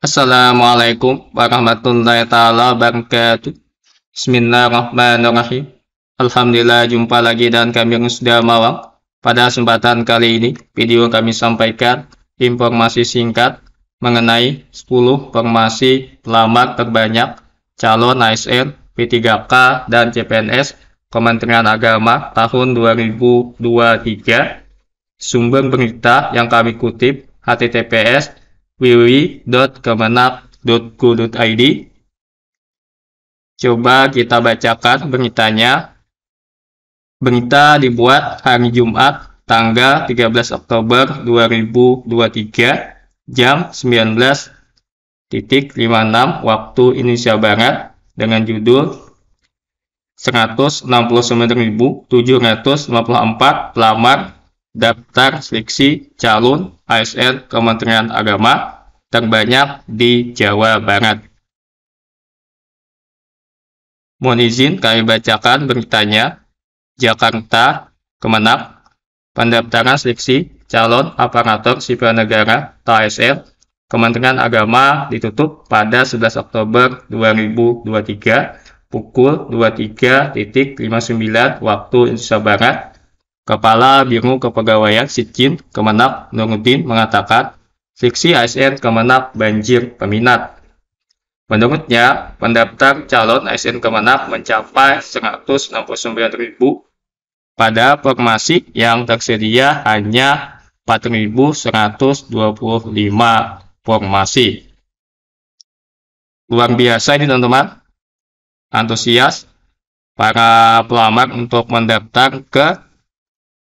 Assalamualaikum warahmatullahi taala wabarakatuh. Bismillahirrahmanirrahim. Alhamdulillah jumpa lagi dan kami sudah mawang. Pada kesempatan kali ini, video kami sampaikan informasi singkat mengenai 10 formasi pelamar terbanyak calon ASN P3K dan CPNS Kementerian Agama tahun 2023. Sumber berita yang kami kutip https www.kemenak.go.id. Coba kita bacakan beritanya. Berita dibuat hari Jumat tanggal 13 Oktober 2023 jam 19.56 waktu Indonesia Barat dengan judul 169.754 pelamar daftar seleksi calon ASN Kementerian Agama terbanyak di Jawa Barat. Mohon izin kami bacakan beritanya. Jakarta, Kemenak, pendaftaran seleksi calon aparatur sipil negara ASN Kementerian Agama ditutup pada 11 Oktober 2023 pukul 23.59 waktu Indonesia Barat Kepala Biro Kepegawaian Sitjin Kemenak Nuruddin mengatakan, fiksi ASN Kemenak banjir peminat. Menurutnya, pendaftar calon ASN Kemenak mencapai 169.000 pada formasi yang tersedia hanya 4.125 formasi. Luar biasa ini teman-teman, antusias para pelamar untuk mendaftar ke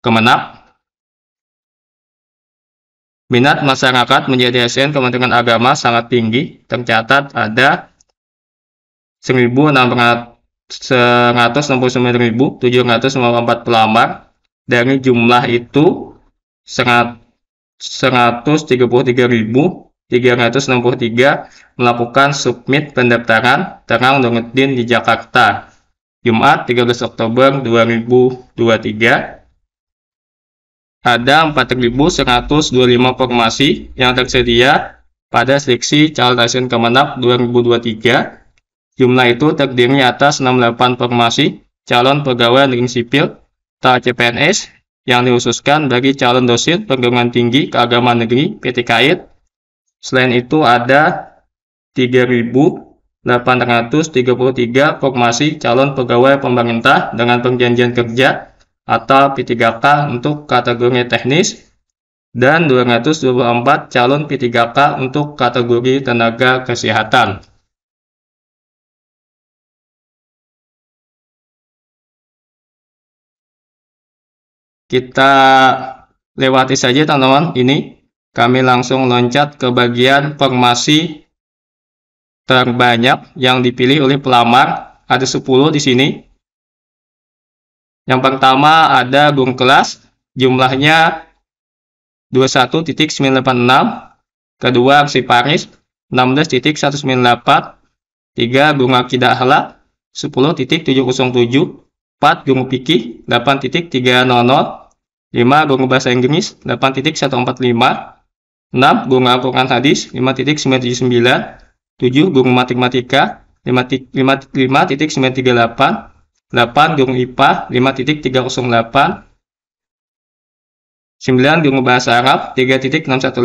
Kemenap. Minat masyarakat menjadi ASN Kementerian Agama sangat tinggi. Tercatat ada 169.754 pelamar. Dari jumlah itu 133.363 melakukan submit pendaftaran Terang Nuruddin di Jakarta. Jumat 13 Oktober 2023 ada 4.125 formasi yang tersedia pada seleksi calon asisten Kemenap 2023. Jumlah itu terdiri atas 68 formasi calon pegawai negeri sipil atau CPNS yang dikhususkan bagi calon dosen perguruan tinggi keagamaan negeri PT KAIT. Selain itu ada 3.833 formasi calon pegawai pemerintah dengan perjanjian kerja atau P3K untuk kategori teknis dan 224 calon P3K untuk kategori tenaga kesehatan. Kita lewati saja teman-teman ini. Kami langsung loncat ke bagian formasi terbanyak yang dipilih oleh pelamar. Ada 10 di sini. Yang pertama ada gum kelas, jumlahnya 21.986. Kedua aksi Paris, 16.198. Tiga bunga akidah halak, 10.707. Empat gum piki, 8.300. Lima burung bahasa Inggris, 8.145. 6. burung Al-Quran hadis, 5.979. 7. burung matematika, 5.938. 8 gurung IPA 5.308 9 guru bahasa Arab 3.618 10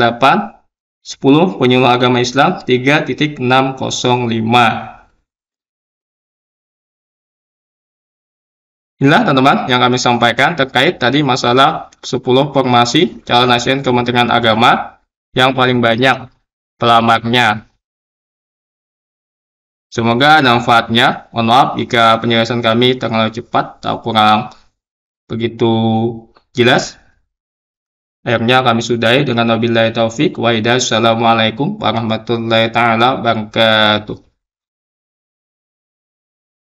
penyuluh agama Islam 3.605 Inilah teman-teman yang kami sampaikan terkait tadi masalah 10 formasi calon asisten Kementerian Agama yang paling banyak pelamarnya. Semoga ada manfaatnya. Mohon maaf jika penjelasan kami terlalu cepat atau kurang begitu jelas. Akhirnya kami sudahi dengan wabillahi taufik wa hidayah. Assalamualaikum warahmatullahi taala wabarakatuh.